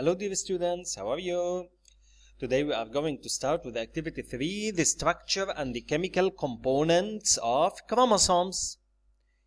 Hello dear students, how are you? Today we are going to start with activity 3, the structure and the chemical components of chromosomes.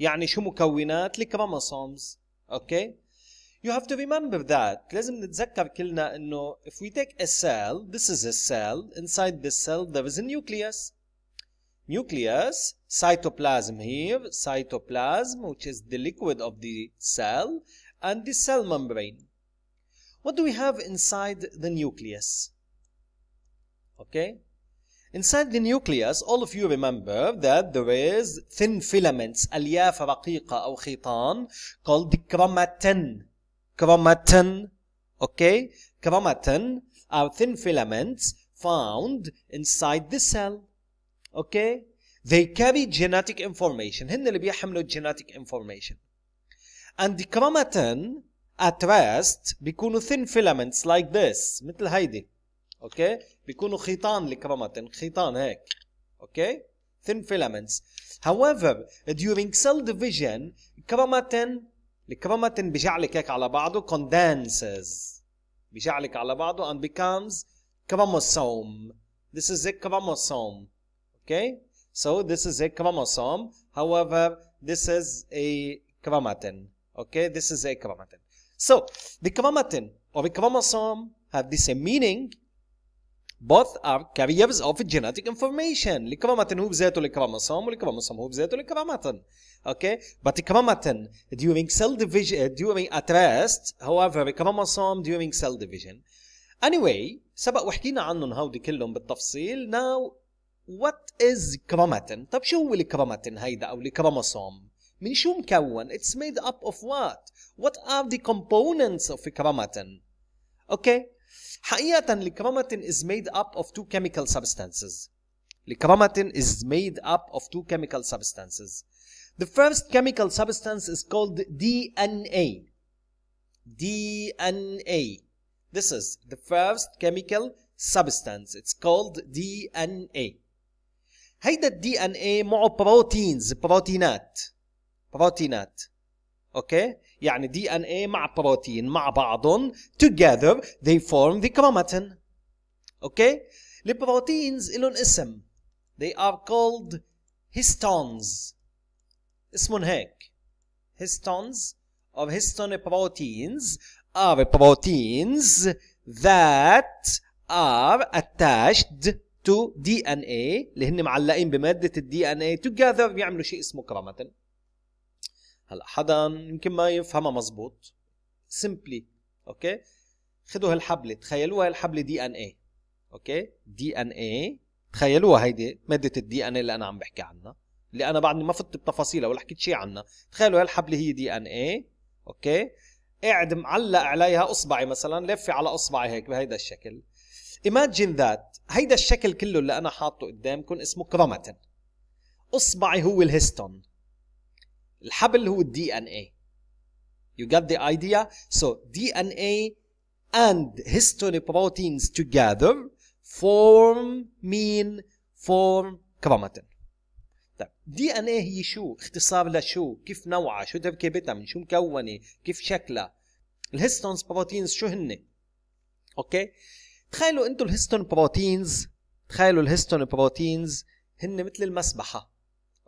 يعني شو مكونات الكروموسومز okay you have to remember that لازم نتذكر كلنا انه if we take a cell this is a cell inside this cell there is a nucleus nucleus cytoplasm here cytoplasm which is the liquid of the cell and the cell membrane what do we have inside the nucleus? Okay? Inside the nucleus, all of you remember that there is thin filaments, ألياف رقيقة أو khitan, called the chromatin. Chromatin, okay? Chromatin are thin filaments found inside the cell, okay? They carry genetic information. هن اللي genetic information. And the chromatin at rest بيكونوا thin filaments like this مثل هيدي اوكي بيكونوا خيطان الكراماتين خيطان هيك اوكي thin filaments however during cell division chromatin الكراماتين بيجعلك هيك على بعضه condenses بيجعلك على بعضه and becomes chromosome this is a chromosome okay so this is a chromosome however this is a chromatin okay this is a chromatin so, the Kvamatin or the chromosome have the same meaning. Both are carriers of genetic information. الكروماتين هو بذاته الكروموسوم والكروموسوم هو بذاته الكروماتين. Okay? But the chromatin during cell division, uh, during at rest, however, the chromosome during cell division. Anyway, سبق وحكينا عنهم هودي كلهم بالتفصيل. Now, what is chromatin؟ طب شو هو الكروماتين هيدا أو الكروموسوم؟ من شو مكون it's made up of what what are the components of كراماتين okay حقيقة الكراماتين is made up of two chemical substances الكراماتين is made up of two chemical substances the first chemical substance is called DNA DNA this is the first chemical substance it's called DNA هيدا الدي ان اي معه بروتينز بروتينات بروتينات اوكي يعني دي ان اي مع بروتين مع بعضهم together they form the chromatin اوكي البروتينز لهم اسم they are called histones اسمهم هيك histones or histone proteins are proteins that are attached to DNA اللي هن معلقين بمادة الدي ان اي together بيعملوا شيء اسمه كراماتين هلا حدا يمكن ما يفهمها مزبوط سيمبلي اوكي خذوا هالحبله تخيلوها هالحبلة دي ان اي اوكي دي ان اي تخيلوها هيدي ماده الدي ان اي اللي انا عم بحكي عنها اللي انا بعدني ما فتت بتفاصيلها ولا حكيت شيء عنها تخيلوا هالحبله هي دي ان اي اوكي قاعد معلق عليها اصبعي مثلا لفي على اصبعي هيك بهيدا الشكل ايماجين ذات هيدا الشكل كله اللي انا حاطه قدامكم اسمه كروماتين اصبعي هو الهيستون الحبل هو الدي ان اي You ايديا the idea? So DNA and هيستوري proteins together form mean form chromatin. طيب دي ان اي هي شو؟ اختصار لشو؟ كيف نوعها؟ شو تركيبتها؟ من شو مكونه؟ كيف شكلها؟ الهيستونز بروتينز شو هن؟ اوكي؟ تخيلوا انتم الهيستون بروتينز تخيلوا الهيستون بروتينز هن مثل المسبحه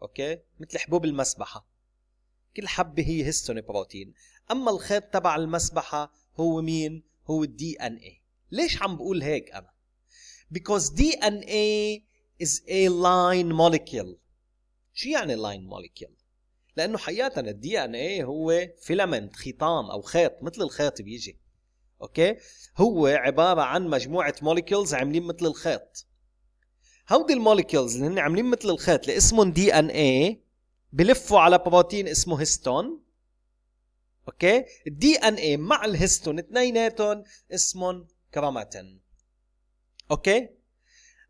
اوكي؟ مثل حبوب المسبحه كل حبة هي هيستوني بروتين أما الخيط تبع المسبحة هو مين؟ هو الدي ان اي ليش عم بقول هيك أنا؟ because DNA is a line molecule شو يعني line molecule؟ لأنه حقيقة ان DNA هو فيلمنت خيطان أو خيط مثل الخيط بيجي اوكي هو عبارة عن مجموعة molecules عاملين مثل الخيط هودي الموليكيولز اللي هن عاملين مثل الخيط اللي اسمهم دي ان اي بلفوا على بروتين اسمه هيستون اوكي الدي ان اي مع الهيستون اثنيناتهم اسمهم كراماتين اوكي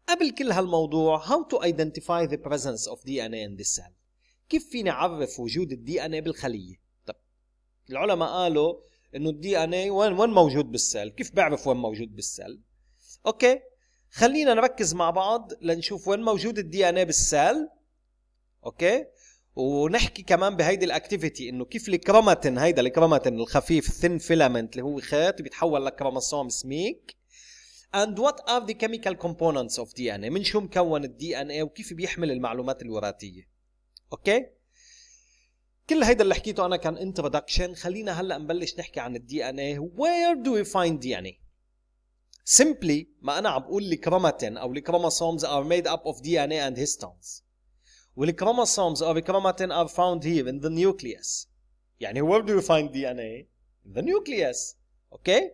قبل كل هالموضوع how to identify the presence of DNA in the cell كيف فيني اعرف وجود الدي ان اي بالخليه طب العلماء قالوا انه الدي ان اي وين وين موجود بالسيل كيف بعرف وين موجود بالسيل اوكي خلينا نركز مع بعض لنشوف وين موجود الدي ان اي بالسيل اوكي ونحكي كمان بهيدي الاكتيفيتي انه كيف الكروماتين هيدا الكروماتين الخفيف الثين فيلامنت اللي هو خيط بيتحول لكروموسوم سميك اند وات ار ذا كيميكال كومبوننتس اوف دي ان اي من شو مكون الدي ان اي وكيف بيحمل المعلومات الوراثيه اوكي كل هيدا اللي حكيته انا كان انتروداكشن خلينا هلا نبلش نحكي عن الدي ان اي وير دو وي فايند دي ان اي سمبلي ما انا عم بقول الكروماتين او الكروموسومز ار ميد اب اوف دي ان اي اند هيستونز والchromosomes of chromatin are found here in the nucleus. يعني where do you find DNA? In the nucleus. Okay?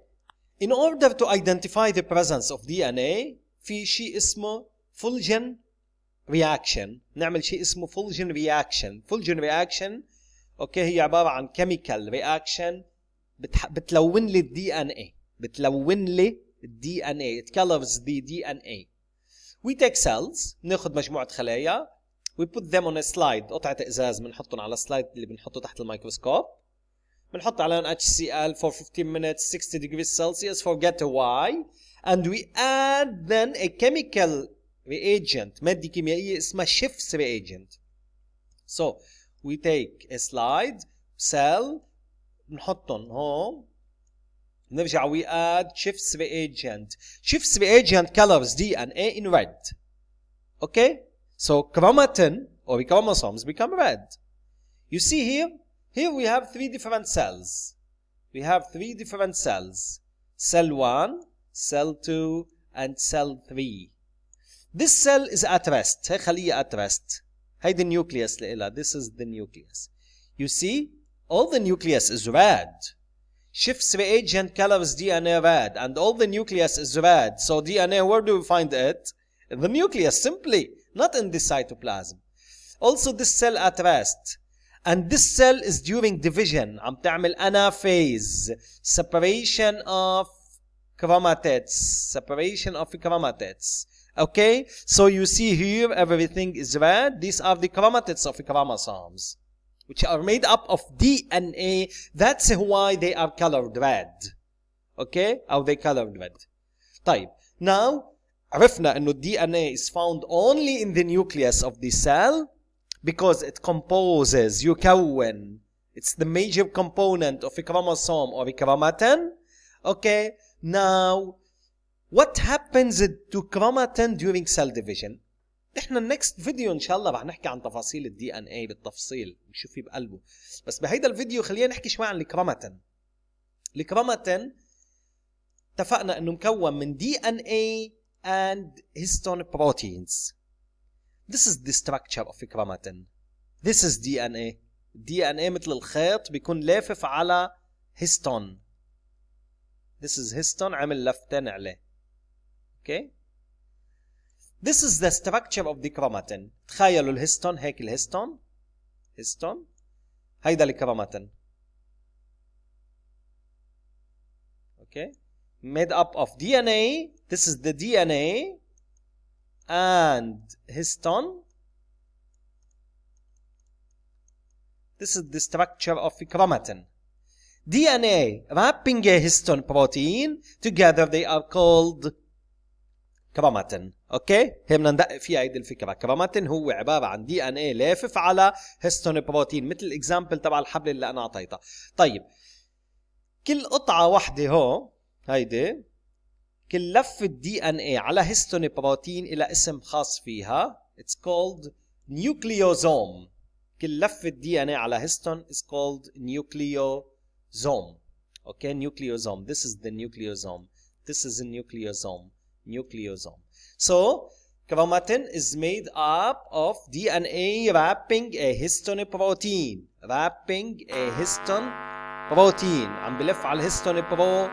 In order to identify the presence of DNA في شيء اسمه Fulgen reaction. نعمل شيء اسمه Fulgen reaction. Fulgen reaction اوكي هي عبارة عن chemical reaction بتح... بتلون لي الدي ان اي بتلون لي الدي ان اي it colors the DNA. We take cells بناخذ مجموعة خلايا we put them on a slide قطعة إزاز بنحطهم على السلايد اللي بنحطه تحت الميكروسكوب بنحط عليهم HCl for 15 minutes 60 degrees Celsius forget why and we add then a chemical reagent مادة كيميائية اسمها Schiff's reagent so we take a slide cell بنحطهم هون نرجع we add Schiff's reagent Schiff's reagent colors D and A in red okay so chromatin or the chromosomes become red. You see here, here we have three different cells. We have three different cells. Cell 1, cell 2, and cell 3. This cell is at rest. هي at rest. Hey, the nucleus leila. This is the nucleus. You see, all the nucleus is red. Shifts reagent colors DNA red. And all the nucleus is red. So DNA, where do we find it? In the nucleus, simply not in the cytoplasm. Also this cell at rest. And this cell is during division. عم تعمل anaphase. Separation of chromatids. Separation of chromatids. Okay, so you see here everything is red. These are the chromatids of chromosomes, which are made up of DNA. That's why they are colored red. Okay, are they colored red? Type. Now, عرفنا انه الدي ان اي is found only in the nucleus of the cell because it composes يكون it's the major component of a chromosome or a chromatin okay now what happens to chromatin during cell division احنا النكست فيديو ان شاء الله رح نحكي عن تفاصيل الدي ان اي بالتفصيل نشوف في بقلبه بس بهيدا الفيديو خلينا نحكي شوي عن الكروماتين الكروماتين اتفقنا انه مكون من دي ان اي and histone proteins. This is the structure of chromatin. This is DNA. DNA مثل الخيط بيكون لافف على histone. This is histone عامل لفتين عليه. Okay? This is the structure of the chromatin. تخيلوا الهستون هيك الهستون. هستون. هيدا الكروماتين. Okay? made up of DNA. This is the DNA and histone. This is the structure of chromatin. DNA wrapping a histone protein together they are called كراماتين اوكي هي بدنا ندقق فيها هيدي الفكره كراماتين هو عباره عن دي ان اي لافف على هيستون بروتين مثل الاكزامبل تبع الحبل اللي انا اعطيتها طيب كل قطعه واحده هو هيدي كل لفة دي ان اي على هيستوني بروتين إلى اسم خاص فيها اتس كولد نيوكليوزوم كل لفة دي ان اي على هيستون اتس كولد نيوكليوزوم اوكي نيوكليوزوم ذيس از ذا نيوكليوزوم ذيس از النيوكليوزوم نيوكليوزوم سو كروماتين از ميد اب اوف دي ان اي رابينج ا هيستون بروتين رابينج ا هيستون بروتين عم بلف على الهيستون برو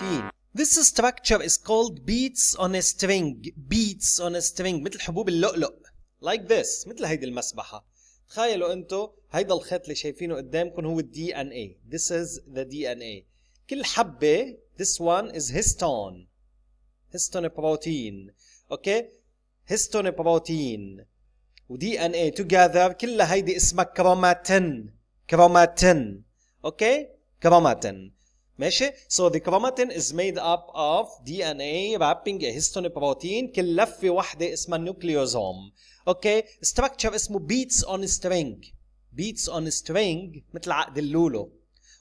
16 This structure is called beads on a string beads on a string مثل حبوب اللؤلؤ like this مثل هيدي المسبحة تخيلوا انتو هيدا الخيط اللي شايفينه قدامكم هو ال DNA this is the DNA كل حبة this one is histone histone protein okay? histone protein ودي ان اي together كلها هيدي اسمها كروماتين كروماتين اوكي okay? كروماتين ماشي سو so the chromatin is made up of DNA wrapping a histone protein كلفة واحدة اسمها النيوكليوزوم اوكي structure اسمه beats on string beats on string مثل عقد اللولو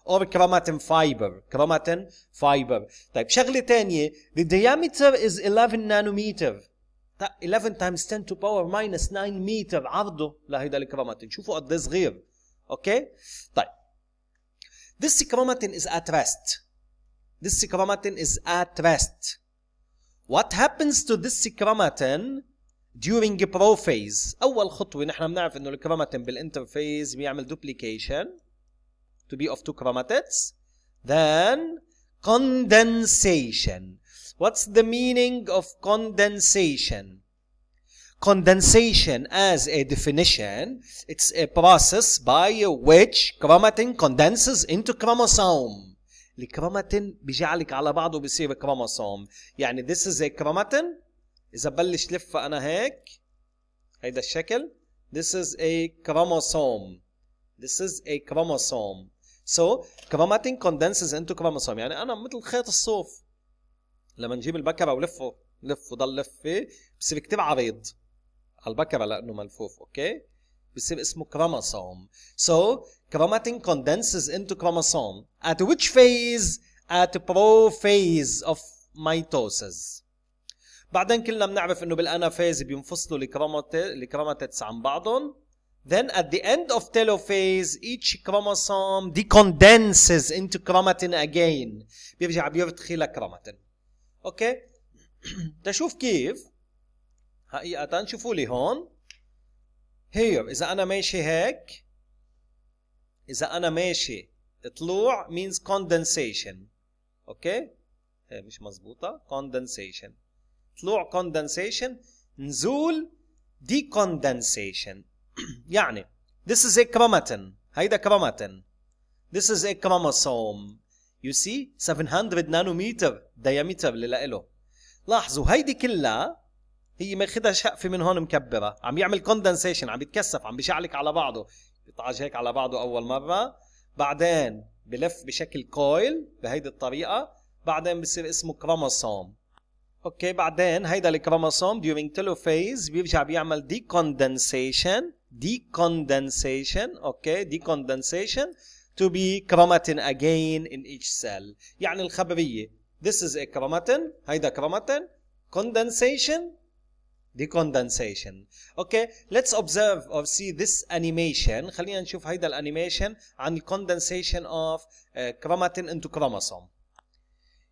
or chromatin fiber chromatin fiber طيب شغلة تانية the diameter is 11 nanometer 11 times 10 to power minus 9 متر عرضه لهيدا الكروماتين شوفوا قد صغير اوكي طيب This chromatin is at rest. This chromatin is at rest. What happens to this chromatin during prophase أول خطوة نحن بنعرف إنه الكروماتين بالانترفيز بيعمل duplication to be of two chromatids then condensation what's the meaning of condensation Condensation as a definition, it's a process by which chromatin condenses into chromosome. الكروماتين بيجعلك على بعضه بيصير كروموسوم يعني this is a chromatin اذا بلش لفه انا هيك هيدا الشكل this is a chromosome this is a chromosome so chromatin condenses into chromosome يعني انا مثل خيط الصوف لما نجيب البكره ولفه لف وضل لفه بصير كتير عريض البكره لانه ملفوف اوكي بصير اسمه كروموسوم so chromatin condenses into ات at which phase at prophase of mitosis بعدين كلنا بنعرف انه بالانافيز بينفصلوا الكروماتيدز عن بعضهم Then at the end of telophase, each chromosome decondenses into chromatin again. بيرجع بيرتخي لكروماتين. اوكي؟ تشوف كيف حقيقة شوفوا لي هون هير إذا أنا ماشي هيك إذا أنا ماشي طلوع means condensation أوكي هي مش مزبوطة condensation طلوع condensation نزول decondensation يعني this is a chromatin هيدا chromatin this is a chromosome you see 700 nanometer diameter اللي لإله لاحظوا هيدي كلها هي ماخذها شقفه من هون مكبره عم يعمل كوندنسيشن عم يتكثف عم بيشعلك على بعضه بيطعج هيك على بعضه اول مره بعدين بلف بشكل كويل بهيدي الطريقه بعدين بصير اسمه كروموسوم اوكي بعدين هيدا الكروموسوم during telophase بيرجع بيعمل decondensation decondensation اوكي decondensation to be chromatin again in each cell يعني الخبريه this is a chromatin هيدا chromatin condensation the condensation okay let's observe or see this animation خلينا نشوف هيدا الانيميشن عن condensation of uh, chromatin into chromosome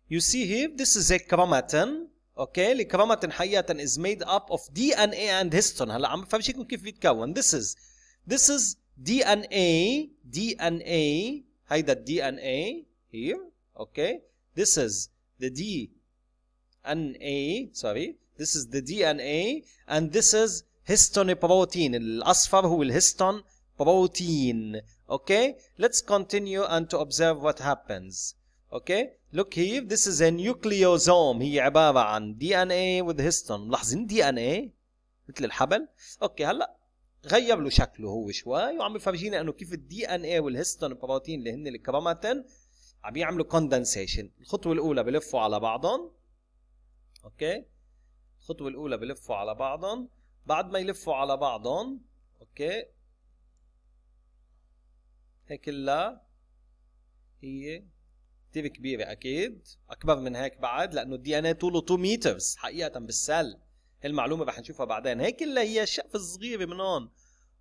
you see here this is a chromatin okay the chromatin حقيقة is made up of DNA and histone هلا عم بفهم كيف بيتكون this is this is DNA DNA هيدا DNA here okay this is the DNA sorry This is the DNA and this is histone protein الأصفر هو الهيستون بروتين. Okay let's continue and to observe what happens Okay look here this is a nucleosome هي عبارة عن DNA with histone ملاحظين DNA مثل الحبل Okay, هلأ غير له شكله هو شوي وعم بفرجينا انه كيف الدي ان اي والهيستون بروتين اللي هن الكروماتين عم يعملوا كوندنسيشن الخطوه الاولى بلفوا على بعضهم اوكي الخطوه الاولى بلفوا على بعضهم بعد ما يلفوا على بعضهم اوكي هيك كلها هي كتير كبيرة أكيد أكبر من هيك بعد لأنه الدي إن إيه طوله 2 متر حقيقة بالسل المعلومه رح نشوفها بعدين هيك لا هي الشقفة الصغيرة من هون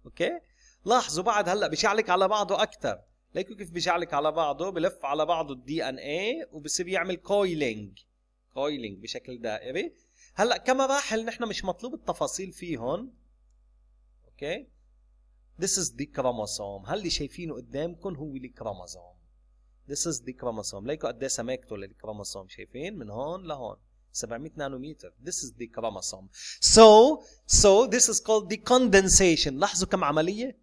أوكي لاحظوا بعد هلا بشعلك على بعضه أكثر ليكوا كيف بشعلك على بعضه بلف على بعضه الدي إن إيه وبصير يعمل كويلينج كويلينج بشكل دائري هلا كمراحل نحن مش مطلوب التفاصيل فيهم اوكي This is the chromosome هل اللي شايفينه قدامكم هو الكروموزوم This is the chromosome ليكوا قد ايه سماكته للكروموسوم شايفين من هون لهون 700 نانومتر This is the chromosome So so this is called the condensation لاحظوا كم عملية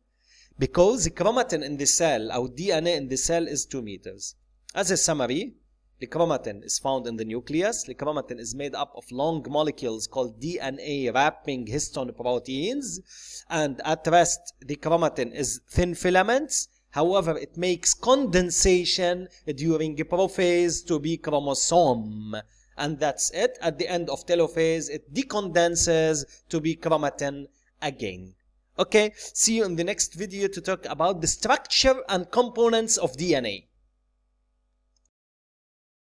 Because the chromatin in the cell أو DNA in the cell is 2 meters As a summary chromatin is found in the nucleus. chromatin is made up of long molecules called DNA wrapping histone proteins. And at rest, the chromatin is thin filaments. However, it makes condensation during prophase to be chromosome. And that's it. At the end of telophase, it decondenses to be chromatin again. Okay, see you in the next video to talk about the structure and components of DNA.